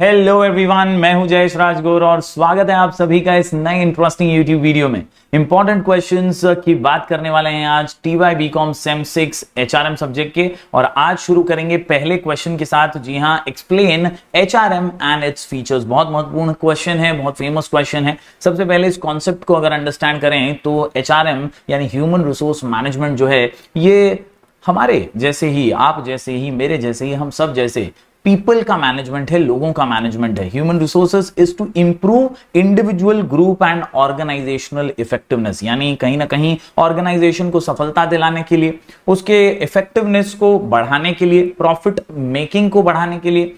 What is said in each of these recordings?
Hello everyone मैं हूं जयेश राजगोर और स्वागत है आप सभी का इस नए इंटरेस्टिंग यूट्यूब वीडियो में इंपॉर्टेंट क्वेश्चंस की बात करने वाले हैं आज T Y B com sem six H subject के और आज शुरू करेंगे पहले क्वेश्चन के साथ जी हाँ explain H R M and its features बहुत महत्वपूर्ण क्वेश्चन है बहुत फेमस क्वेश्चन है सबसे पहले इस कॉन्सेप्ट को अगर अंडरस्टैंड करें तो एच आर एम यानी ह्यूमन रिसोर्स मैनेजमेंट जो है ये हमारे जैसे ही आप जैसे ही मेरे जैसे ही हम सब जैसे पीपल का मैनेजमेंट है लोगों का मैनेजमेंट है human resources is to improve individual group and organisational effectiveness यानी कहीं ना कहीं ऑर्गेनाइजेशन को सफलता दिलाने के लिए उसके इफेक्टिवनेस को बढ़ाने के लिए प्रॉफिट मेकिंग को बढ़ाने के लिए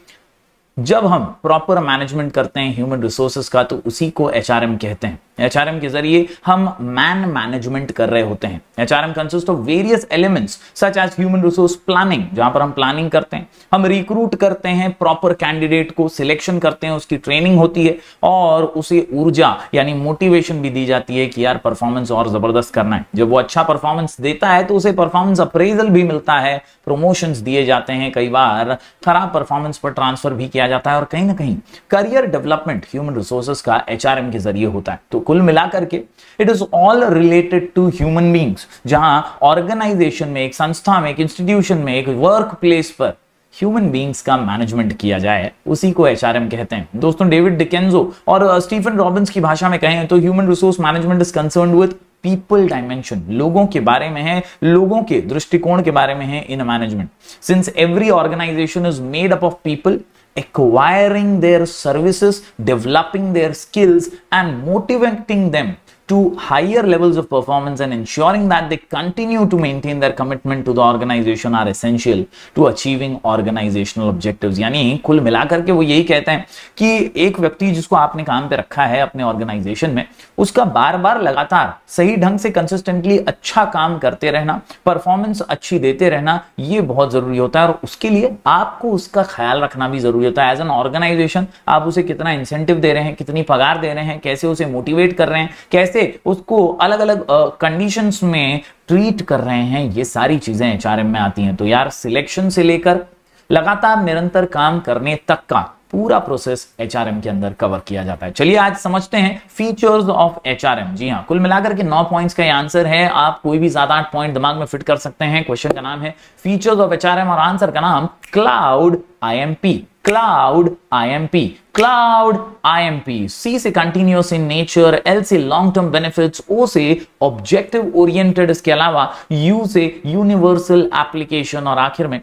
जब हम प्रॉपर मैनेजमेंट करते हैं ह्यूमन रिसोर्सेज का तो उसी को एच कहते हैं एचआरएम के जरिए हम मैन मैनेजमेंट कर रहे होते हैं HRM consist of various elements such as human resource planning जहां पर हम प्लानिंग करते हैं हम रिक्रूट करते हैं प्रॉपर कैंडिडेट को सिलेक्शन करते हैं उसकी ट्रेनिंग होती है और उसे ऊर्जा यानी मोटिवेशन भी दी जाती है कि यार परफॉर्मेंस और जबरदस्त करना है जब वो अच्छा परफॉर्मेंस देता है तो उसे परफॉर्मेंस अप्रेजल भी मिलता है प्रोमोशन दिए जाते हैं कई बार खराब परफॉर्मेंस पर ट्रांसफर भी किया जाता है और कहीं ना कहीं करियर डेवलपमेंट ह्यूमन रिसोर्सेस का एच के जरिए होता है तो कुल मिलाकर के it is all related to human beings जहां ऑर्गेनाइजेशन में एक संस्था में एक इंस्टीट्यूशन में एक वर्क प्लेस पर ह्यूमन बींग्स का मैनेजमेंट किया जाए उसी को एचआरएम कहते हैं दोस्तों डेविड डिकेंजो और स्टीफन uh, रॉबिन्स की भाषा में कहें तो human resource management is concern with people dimension लोगों के बारे में है लोगों के दृष्टिकोण के बारे में है in management since every organisation is made up of people acquiring their services, developing their skills and motivating them to higher levels of performance and ensuring that they continue to maintain their commitment to the organization are essential to achieving organizational objectives यानी कुल मिलाकर के वो यही कहते हैं कि एक व्यक्ति जिसको आपने काम पे रखा है अपने ऑर्गेनाइजेशन में उसका बार बार लगातार सही ढंग से कंसिस्टेंटली अच्छा काम करते रहना परफॉर्मेंस अच्छी देते रहना ये बहुत जरूरी होता है और उसके लिए आपको उसका ख्याल रखना भी जरूरी होता है एज एन ऑर्गेनाइजेशन आप उसे कितना इंसेंटिव दे रहे हैं कितनी पगार दे रहे हैं कैसे उसे मोटिवेट कर रहे हैं कैसे कैसे उसको अलग अलग कंडीशंस में ट्रीट कर रहे हैं ये सारी चीजें एच में आती हैं तो यार सिलेक्शन से लेकर लगातार निरंतर काम करने तक का पूरा प्रोसेस एचआरएम के अंदर कवर किया जाता है चलिए आज समझते हैं फीचर्स ऑफ एचआरएम जी हाँ कुल मिलाकर के नौ पॉइंट्स का आंसर है आप कोई भी ज्यादा आठ पॉइंट दिमाग में फिट कर सकते हैं क्वेश्चन का नाम है फीचर्स ऑफ एचआरएम और आंसर का नाम cloud IMP cloud IMP. Cloud IMP. C से continuous in nature, L से long term benefits, O से objective oriented इसके अलावा U से universal application और आखिर में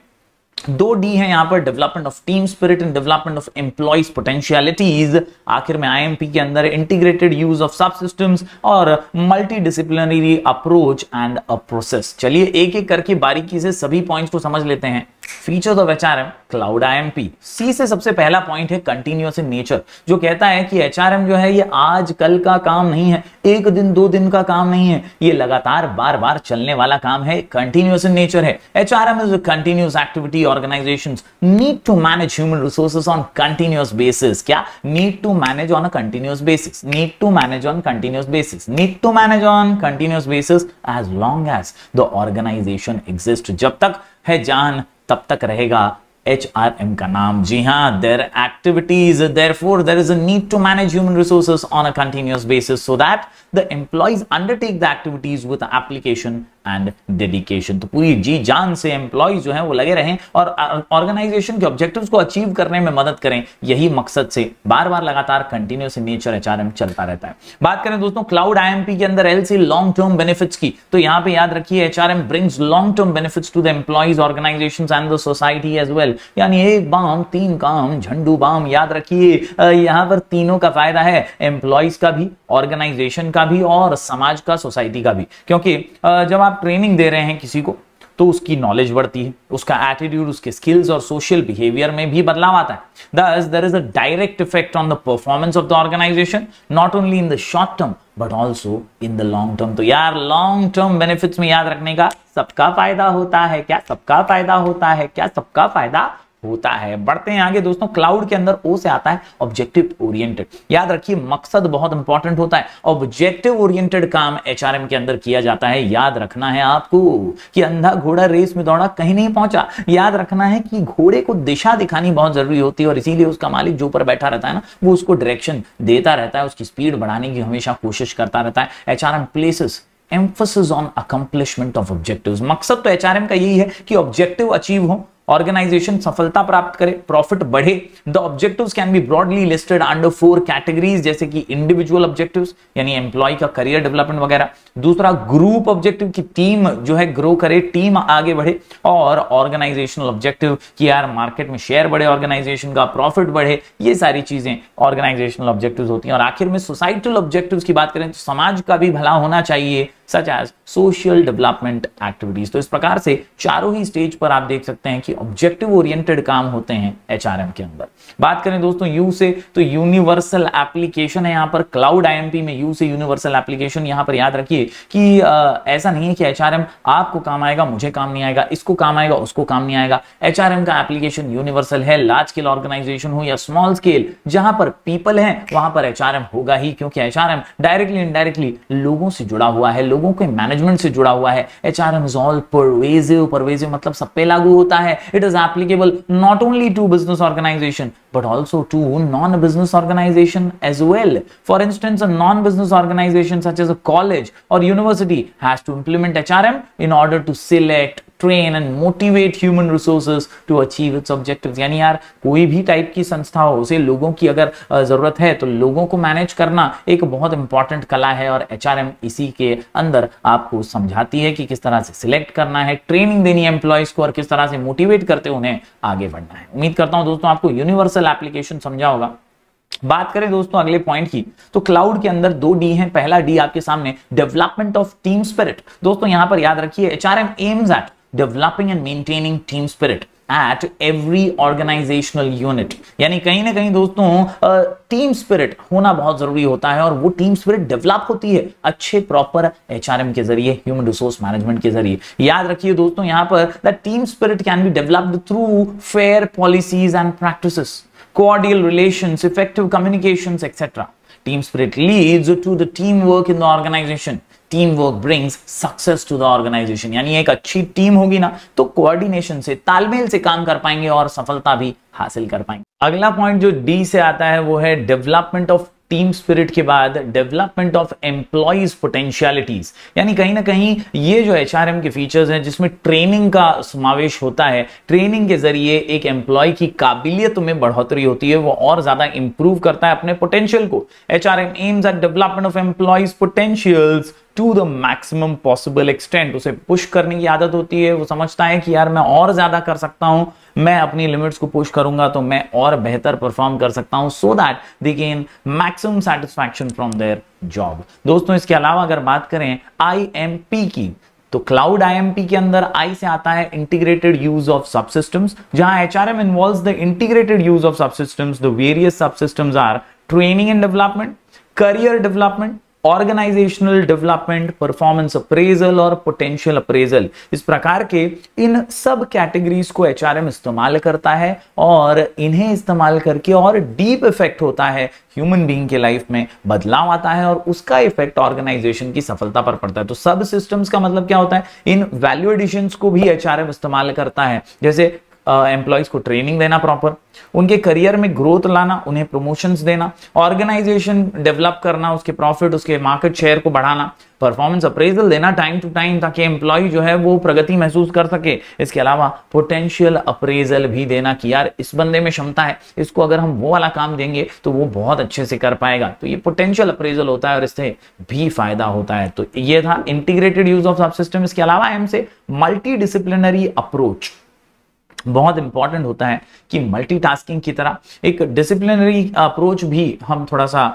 दो डी है यहां पर development of team spirit and development of employees potentialities आखिर में आईएमपी के अंदर integrated use of subsystems और multi disciplinary approach and a process चलिए एक एक करके बारीकी से सभी पॉइंट्स को समझ लेते हैं feature of H R M cloud I C से सबसे पहला पॉइंट है कंटिन्यूस इन नेचर जो कहता है कि एच जो है ये आज कल का काम नहीं है एक दिन दो दिन का काम नहीं है ये लगातार बार बार चलने वाला काम है कंटिन्यूस इन नेचर है H R M is continuous activity organisation need to manage human resources on continuous basis क्या need to manage on continuous basis need to manage on continuous basis need to manage on continuous basis as long as the organisation exist जब तक है जान तब तक रहेगा H R M का नाम जी हाँ there activities therefore there is need to manage human resources on a continuous basis so that the employees undertake the activities with application and dedication तो पूरी जी जान से एम्प्लॉय जो है वो लगे रहें और ऑर्गेनाइजेशन के ऑब्जेक्टिव को अचीव करने में मदद करें यही मकसद से बार बार लगातार कंटिन्यूस नेचर एच चलता रहता है बात करें दोस्तों क्लाउड आईएमपी के अंदर एलसी लॉन्ग टर्म बेनिफिट्स की तो यहाँ पे याद रखिए H R M brings long term benefits to the employees organisation and the society as well यानी एक बाम तीन काम झंडू बाम याद रखिए यहाँ पर तीनों का फायदा है एम्प्लॉयज का भी ऑर्गेनाइजेशन का भी और समाज का सोसाइटी का भी क्योंकि जब आप ट्रेनिंग दे रहे हैं किसी को तो उसकी नॉलेज बढ़ती है उसका एटीट्यूड उसके स्किल्स और सोशल बिहेवियर में भी बदलाव आता है दस there is a direct effect on the performance of the organisation not only in the short term but also in the long term तो यार लॉन्ग टर्म बेनिफिट्स में याद रखने का सबका फायदा होता है क्या सबका फायदा होता है क्या सबका फायदा होता है बढ़ते हैं आगे दोस्तों क्लाउड के अंदर ओ से आता है ऑब्जेक्टिव ओरिएंटेड याद रखिए मकसद बहुत इंपॉर्टेंट होता है ऑब्जेक्टिव ओरिएंटेड काम एचआरएम के अंदर किया जाता है याद रखना है आपको कि अंधा घोड़ा रेस में दौड़ा कहीं नहीं पहुंचा याद रखना है कि घोड़े को दिशा दिखानी बहुत जरूरी होती है और इसीलिए उसका मालिक जो ऊपर बैठा रहता है ना वो उसको डायरेक्शन देता रहता है उसकी स्पीड बढ़ाने की हमेशा कोशिश करता रहता है HRM places emphasis on accomplishment of objective मकसद तो एचआरएम का यही है कि ऑब्जेक्टिव अचीव हो ऑर्गेनाइजेशन सफलता प्राप्त करे प्रॉफिट बढ़े the objectives can be broadly listed under four categories जैसे कि इंडिविजुअल ऑब्जेक्टिव्स यानी एम्प्लॉय का करियर डेवलपमेंट वगैरह दूसरा ग्रुप ऑब्जेक्टिव की टीम जो है ग्रो करे टीम आगे बढ़े और ऑर्गेनाइजेशनल ऑब्जेक्टिव कि यार मार्केट में शेयर बढ़े ऑर्गेनाइजेशन का प्रॉफिट बढ़े ये सारी चीजें ऑर्गेनाइजेशनल ऑब्जेक्टिव होती हैं और आखिर में सोसाइटल ऑब्जेक्टिव की बात करें तो समाज का भी भला होना चाहिए such as social development activities तो इस प्रकार से चारों ही स्टेज पर आप देख सकते हैं कि ऑब्जेक्टिव ओरिएंटेड काम होते हैं एच के अंदर बात करें दोस्तों यू से तो यूनिवर्सल एप्लीकेशन है यहां पर क्लाउड आई में यू से यूनिवर्सल एप्लीकेशन यहां पर याद रखिए कि आ, ऐसा नहीं है कि एच आपको काम आएगा मुझे काम नहीं आएगा इसको काम आएगा उसको काम नहीं आएगा एच का एप्लीकेशन यूनिवर्सल है लार्ज स्केल ऑर्गेनाइजेशन हो या स्मॉल स्केल जहां पर पीपल है वहां पर एच होगा ही क्योंकि एच डायरेक्टली इनडायरेक्टली लोगों से जुड़ा हुआ है लोगों के मैनेजमेंट से जुड़ा हुआ है H R M is all pervasive pervasive मतलब सब पे लागू होता है It is applicable not only to business organization but also to non-business organization as well. For instance, a non-business organization such as a college or university has to implement HRM in order to select, train and motivate human resources to achieve its objective यानी यार कोई भी type की संस्था हो उसे लोगों की अगर जरूरत है तो लोगों को मैनेज करना एक बहुत इंपॉर्टेंट कला है और एच इसी के अंदर आपको समझाती है कि किस तरह से सिलेक्ट करना है ट्रेनिंग देनी है एम्प्लॉयज को और किस तरह से मोटिवेट करते उन्हें आगे बढ़ना है उम्मीद करता हूँ दोस्तों आपको यूनिवर्सल एप्लीकेशन समझा होगा बात करें दोस्तों अगले पॉइंट की तो क्लाउड के अंदर दो डी हैं पहला डी आपके सामने डेवलपमेंट ऑफ टीम स्पिरिट दोस्तों यहां पर याद रखिए HRM aims at developing and maintaining team spirit at every organisational unit यानी कहीं ना कहीं दोस्तों टीम स्पिरिट होना बहुत जरूरी होता है और वो टीम स्पिरिट डेवलप होती है अच्छे प्रॉपर एच आर एम के जरिए ह्यूमन रिसोर्स मैनेजमेंट के जरिए याद रखिए दोस्तों यहां पर team spirit can be developed through fair policies and practice practices cordial effective effective etcetera team spirit leads to the teamwork in the organisation teamwork brings success to the organisation यानी एक अच्छी team होगी ना तो coordination से तालमेल से काम कर पाएंगे और सफलता भी हासिल कर पाएंगे अगला पॉइंट जो डी से आता है वो है डेवलपमेंट ऑफ टीम स्पिरिट के बाद डेवलपमेंट ऑफ एम्प्लॉज पोटेंशियलिटीज यानी कहीं ना कहीं ये जो एच के फीचर्स हैं जिसमें ट्रेनिंग का समावेश होता है ट्रेनिंग के जरिए एक एम्प्लॉय की काबिलियत में बढ़ोतरी होती है वो और ज्यादा इंप्रूव करता है अपने पोटेंशियल को H R M aims at development of employees potentials to the maximum possible extent उसे पुश करने की आदत होती है वो समझता है कि यार मैं और ज्यादा कर सकता हूं मैं अपनी लिमिट्स को पुश करूंगा तो मैं और बेहतर परफॉर्म कर सकता हूं so that they gain maximum satisfaction from their job दोस्तों इसके अलावा अगर बात करें आई की तो क्लाउड आईएमपी के अंदर आई से आता है इंटीग्रेटेड यूज ऑफ सबसिस्टम्स जहां HRM involves the integrated use of subsystems the various subsystems are training and development career development organisational development performance appraisal और पोटेंशियल अप्रेजल इस प्रकार के इन सब कैटेगरीज को एच इस्तेमाल करता है और इन्हें इस्तेमाल करके और डीप इफेक्ट होता है ह्यूमन बीइंग के लाइफ में बदलाव आता है और उसका इफेक्ट ऑर्गेनाइजेशन की सफलता पर पड़ता है तो सब सिस्टम्स का मतलब क्या होता है इन वैल्यू एडिशन को भी एच इस्तेमाल करता है जैसे एम्प्लॉयज को ट्रेनिंग देना प्रॉपर उनके करियर में ग्रोथ लाना उन्हें प्रमोशन देना ऑर्गेनाइजेशन डेवलप करना उसके प्रॉफिट उसके मार्केट शेयर को बढ़ाना परफॉर्मेंस अप्रेजल देना टाइम टू टाइम ताकि एम्प्लॉय जो है वो प्रगति महसूस कर सके इसके अलावा पोटेंशियल अप्रेजल भी देना कि यार इस बंदे में क्षमता है इसको अगर हम वो वाला काम देंगे तो वो बहुत अच्छे से कर पाएगा तो ये पोटेंशियल अप्रेजल होता है और इससे भी फायदा होता है तो ये था integrated use of subsystem इसके अलावा एम से मल्टी डिसिप्लिनरी अप्रोच बहुत इंपॉर्टेंट होता है कि मल्टीटास्किंग की तरह एक डिसिप्लिनरी अप्रोच भी हम थोड़ा सा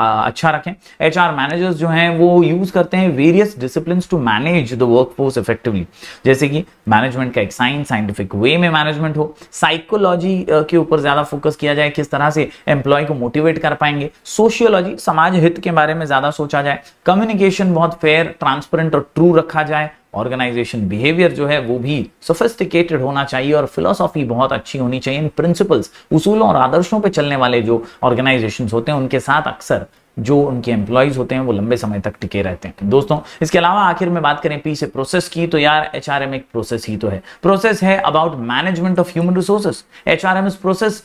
अच्छा रखें एच आर मैनेजर्स जो हैं वो यूज करते हैं various discipline to manage the workforce effectively जैसे कि मैनेजमेंट का एक साइंस साइंटिफिक वे में मैनेजमेंट हो साइकोलॉजी के ऊपर ज्यादा फोकस किया जाए किस तरह से एम्प्लॉय को मोटिवेट कर पाएंगे सोशियोलॉजी समाज हित के बारे में ज्यादा सोचा जाए कम्युनिकेशन बहुत फेयर ट्रांसपेरेंट और ट्रू रखा जाए ऑर्गेनाइजेशन बिहेवियर जो है वो भी सोफिस्टिकेटेड होना चाहिए और फिलोसॉफी बहुत अच्छी होनी चाहिए इन प्रिंसिपल्स उसूलों और आदर्शों पे चलने वाले जो ऑर्गेनाइजेशन होते हैं उनके साथ अक्सर जो उनके एम्प्लॉयज होते हैं वो लंबे समय तक टिके रहते हैं दोस्तों इसके अलावा आखिर में बात करें पी से प्रोसेस की तो यार एच एक प्रोसेस ही तो है प्रोसेस है about management of human resources H R M is process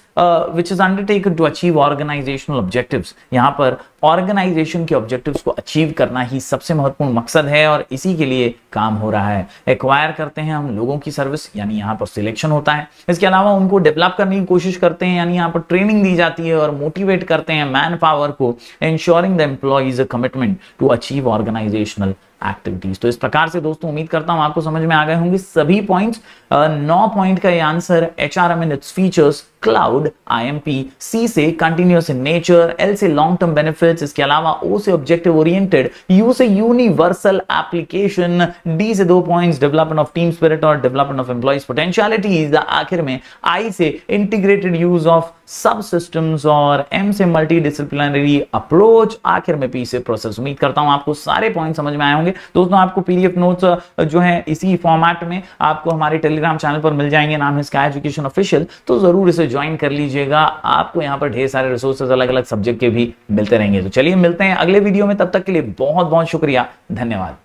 which is undertaken to achieve organisational objective यहाँ पर ऑर्गेनाइजेशन के ऑब्जेक्टिव्स को अचीव करना ही सबसे महत्वपूर्ण मकसद है और इसी के लिए काम हो रहा है एक्वायर करते हैं हम लोगों की सर्विस यानी यहाँ पर सिलेक्शन होता है इसके अलावा उनको डेवलप करने की कोशिश करते हैं यानी यहाँ पर ट्रेनिंग दी जाती है और मोटिवेट करते हैं मैन पावर को ensuring the employees a commitment to achieve organisational activities तो इस प्रकार से दोस्तों उम्मीद करता हूं आपको समझ में आ गए होंगे सभी पॉइंट्स नौ पॉइंट का answer H R M and its features cloud IMP C से कंटिन्यूस इन नेचर एल से लॉन्ग टर्म बेनिफिट्स इसके अलावा ओ से ऑब्जेक्टिव ओरिएंटेड यू से यूनिवर्सल एप्लीकेशन डी से दो points development of team spirit और डेवलपमेंट ऑफ एम्प्लॉइज पोटेंशियलिटीज आखिर में आई से integrated use of subsystems और एम से मल्टी डिसिप्लिनरी अप्रोच आखिर में पी से प्रोसेस उम्मीद करता हूं आपको सारे पॉइंट समझ में आए होंगे दोस्तों आपको पीडीएफ नोट्स जो है इसी फॉर्मेट में आपको हमारे टेलीग्राम चैनल पर मिल जाएंगे नाम है स्का एजुकेशन ऑफिशियल तो जरूर इसे ज्वाइन कर लीजिएगा आपको यहाँ पर ढेर सारे रिसोर्सेज अलग अलग सब्जेक्ट के भी मिलते रहेंगे तो चलिए मिलते हैं अगले वीडियो में तब तक के लिए बहुत बहुत शुक्रिया धन्यवाद